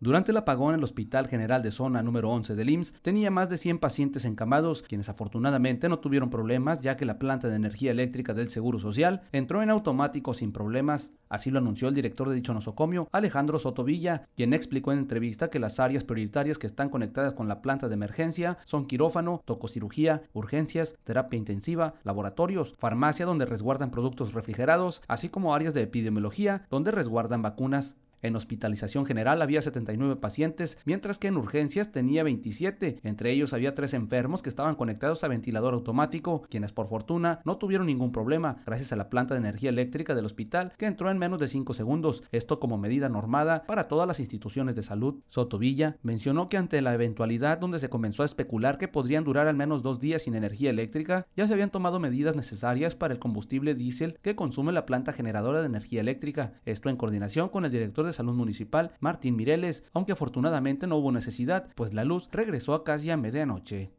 Durante el apagón, el Hospital General de Zona número 11 del IMSS tenía más de 100 pacientes encamados, quienes afortunadamente no tuvieron problemas, ya que la planta de energía eléctrica del Seguro Social entró en automático sin problemas. Así lo anunció el director de dicho nosocomio, Alejandro Sotovilla, quien explicó en entrevista que las áreas prioritarias que están conectadas con la planta de emergencia son quirófano, tococirugía, urgencias, terapia intensiva, laboratorios, farmacia donde resguardan productos refrigerados, así como áreas de epidemiología donde resguardan vacunas. En hospitalización general había 79 pacientes, mientras que en urgencias tenía 27. Entre ellos había tres enfermos que estaban conectados a ventilador automático, quienes por fortuna no tuvieron ningún problema, gracias a la planta de energía eléctrica del hospital que entró en menos de 5 segundos, esto como medida normada para todas las instituciones de salud. Sotovilla mencionó que ante la eventualidad donde se comenzó a especular que podrían durar al menos dos días sin energía eléctrica, ya se habían tomado medidas necesarias para el combustible diésel que consume la planta generadora de energía eléctrica, esto en coordinación con el director de Salud Municipal, Martín Mireles, aunque afortunadamente no hubo necesidad, pues la luz regresó a casi a medianoche.